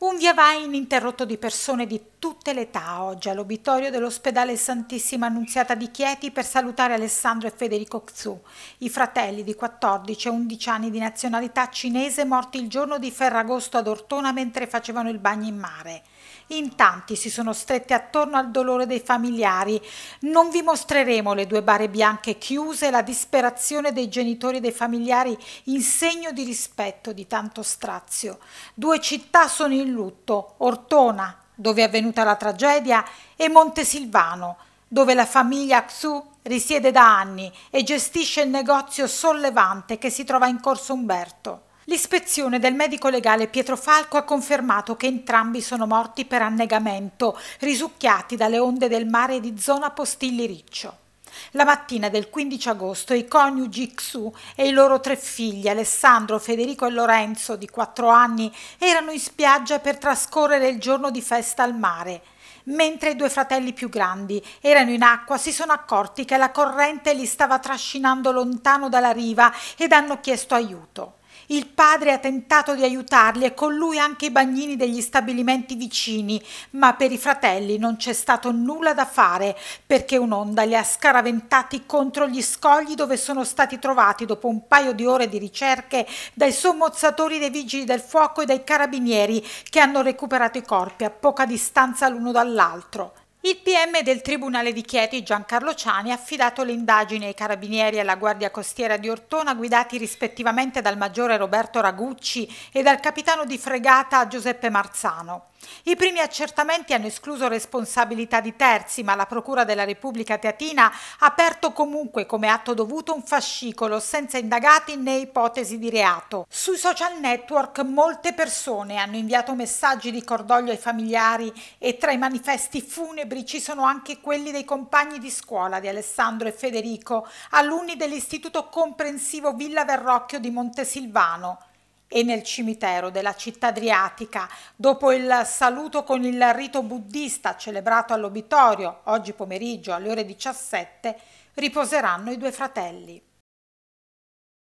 un via vai ininterrotto di persone di tutte le età oggi all'obitorio dell'ospedale Santissima Annunziata di Chieti per salutare Alessandro e Federico Xu, i fratelli di 14 e 11 anni di nazionalità cinese morti il giorno di Ferragosto ad Ortona mentre facevano il bagno in mare. In tanti si sono stretti attorno al dolore dei familiari. Non vi mostreremo le due bare bianche chiuse e la disperazione dei genitori e dei familiari in segno di rispetto di tanto strazio. Due città sono in lutto, Ortona, dove è avvenuta la tragedia, e Montesilvano, dove la famiglia Xu risiede da anni e gestisce il negozio sollevante che si trova in Corso Umberto. L'ispezione del medico legale Pietro Falco ha confermato che entrambi sono morti per annegamento, risucchiati dalle onde del mare di zona Postilli Riccio. La mattina del 15 agosto i coniugi Xu e i loro tre figli, Alessandro, Federico e Lorenzo, di quattro anni, erano in spiaggia per trascorrere il giorno di festa al mare. Mentre i due fratelli più grandi erano in acqua, si sono accorti che la corrente li stava trascinando lontano dalla riva ed hanno chiesto aiuto. Il padre ha tentato di aiutarli e con lui anche i bagnini degli stabilimenti vicini, ma per i fratelli non c'è stato nulla da fare perché un'onda li ha scaraventati contro gli scogli dove sono stati trovati dopo un paio di ore di ricerche dai sommozzatori dei vigili del fuoco e dai carabinieri che hanno recuperato i corpi a poca distanza l'uno dall'altro. Il PM del Tribunale di Chieti Giancarlo Ciani ha affidato le indagini ai carabinieri e alla Guardia Costiera di Ortona guidati rispettivamente dal maggiore Roberto Ragucci e dal capitano di fregata Giuseppe Marzano. I primi accertamenti hanno escluso responsabilità di terzi, ma la Procura della Repubblica Teatina ha aperto comunque come atto dovuto un fascicolo senza indagati né ipotesi di reato. Sui social network molte persone hanno inviato messaggi di cordoglio ai familiari e tra i manifesti funebri ci sono anche quelli dei compagni di scuola di Alessandro e Federico, alunni dell'Istituto Comprensivo Villa Verrocchio di Montesilvano e nel cimitero della città adriatica, dopo il saluto con il rito buddista celebrato all'obitorio oggi pomeriggio alle ore 17, riposeranno i due fratelli.